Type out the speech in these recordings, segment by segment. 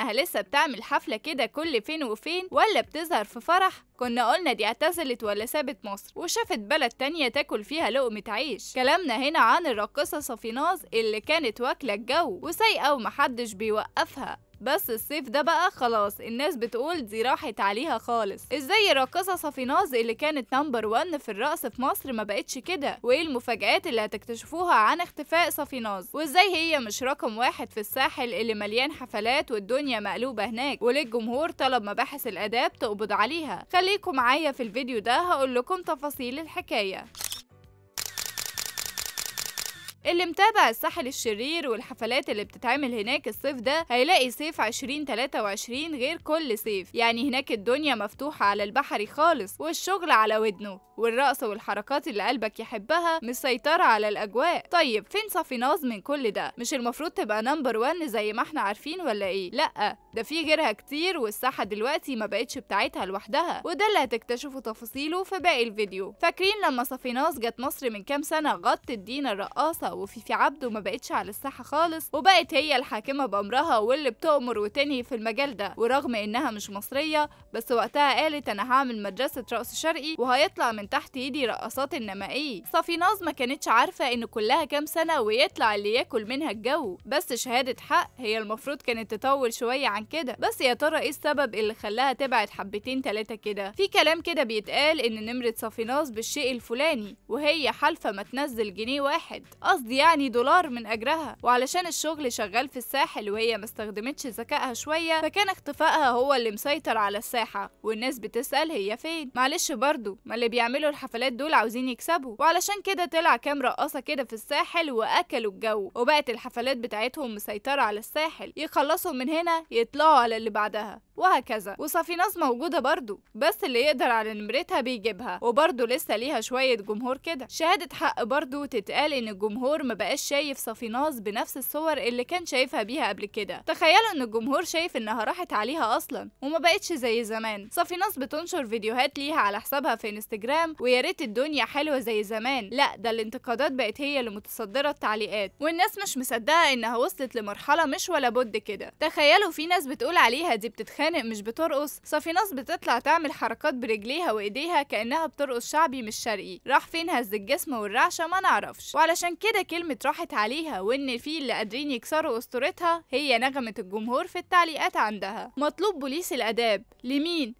انها لسه بتعمل حفله كده كل فين وفين ولا بتظهر في فرح كنا قلنا دي اعتزلت ولا سابت مصر وشافت بلد تانية تاكل فيها لقمة عيش كلامنا هنا عن الراقصة صفيناز اللي كانت واكلة الجو وسايقة ومحدش بيوقفها بس الصيف ده بقى خلاص الناس بتقول دي راحت عليها خالص ازاي الراقصه صفيناز اللي كانت نمبر 1 في الرقص في مصر ما بقتش كده وايه المفاجآت اللي هتكتشفوها عن اختفاء صفيناز وازاي هي مش رقم واحد في الساحل اللي مليان حفلات والدنيا مقلوبه هناك وليه الجمهور طلب مباحث الاداب تقبض عليها خليكم معايا في الفيديو ده هقول لكم تفاصيل الحكايه اللي متابع الساحل الشرير والحفلات اللي بتتعمل هناك الصيف ده هيلاقي صيف 2023 غير كل صيف يعني هناك الدنيا مفتوحة على البحري خالص والشغل على ودنه والرقص والحركات اللي قلبك يحبها مسيطرة على الأجواء طيب فين ناز من كل ده مش المفروض تبقى نمبر 1 زي ما احنا عارفين ولا ايه لأ ده في غيرها كتير والساحة دلوقتي ما بقتش بتاعتها لوحدها وده اللي هتكتشفوا تفاصيله في باقي الفيديو فاكرين لما ناز جت مصر من كام سنة غطت دينا الرقاصة وفيفي عبده ما بقتش على الساحه خالص وبقت هي الحاكمه بامرها واللي بتامر وتنهي في المجال ده ورغم انها مش مصريه بس وقتها قالت انا هعمل مدرسه رقص شرقي وهيطلع من تحت ايدي رقصات صافي ناز ما كانتش عارفه ان كلها كام سنه ويطلع اللي ياكل منها الجو بس شهاده حق هي المفروض كانت تطول شويه عن كده بس يا ترى ايه السبب اللي خلاها تبعد حبتين تلاتة كده في كلام كده بيتقال ان نمره ناز بالشيء الفلاني وهي حالفه ما تنزل جنيه واحد قصد القبض يعني دولار من أجرها وعلشان الشغل شغال في الساحل وهي ما استخدمتش ذكائها شوية فكان اختفائها هو اللي مسيطر على الساحة والناس بتسأل هي فين معلش برضو ما اللي بيعملوا الحفلات دول عاوزين يكسبوا وعلشان كده طلع كام رقاصة كده في الساحل وأكلوا الجو وبقت الحفلات بتاعتهم مسيطرة على الساحل يخلصوا من هنا يطلعوا على اللي بعدها وهكذا ناس موجودة برضو بس اللي يقدر على نمرتها بيجيبها وبرضو لسه ليها شوية جمهور كده شهادة حق برضو تتقال إن الجمهور الجمهور ما بقاش شايف صافيناز بنفس الصور اللي كان شايفها بيها قبل كده تخيلوا ان الجمهور شايف انها راحت عليها اصلا وما بقتش زي زمان صافيناز بتنشر فيديوهات ليها على حسابها في انستجرام ويا ريت الدنيا حلوه زي زمان لا ده الانتقادات بقت هي اللي متصدره التعليقات والناس مش مصدقه انها وصلت لمرحله مش ولا بد كده تخيلوا في ناس بتقول عليها دي بتتخانق مش بترقص صافيناز بتطلع تعمل حركات برجليها وايديها كانها بترقص شعبي مش شرقي راح فين هز الجسم والرعشه ما نعرفش وعلشان كده كلمة راحت عليها وإن في اللي قادرين يكسروا أسطورتها هي نغمة الجمهور في التعليقات عندها مطلوب بوليس الأداب لمين؟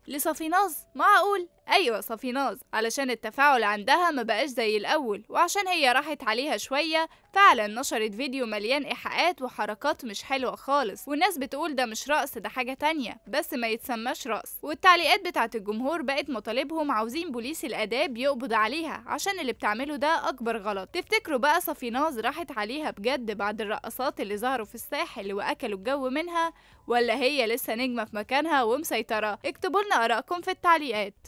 ناز؟ معقول أيوة ناز علشان التفاعل عندها ما بقاش زي الأول وعشان هي راحت عليها شوية فعلا نشرت فيديو مليان إيحاءات وحركات مش حلوة خالص والناس بتقول ده مش رقص ده حاجة تانية بس ما يتسماش رقص والتعليقات بتاعت الجمهور بقت مطالبهم عاوزين بوليس الآداب يقبض عليها عشان اللي بتعمله ده أكبر غلط تفتكروا بقى ناز راحت عليها بجد بعد الرقصات اللي ظهروا في الساحل وأكلوا الجو منها ولا هي لسه نجمة في مكانها ومسيطرة اكتبوا لنا آرائكم في التعليقات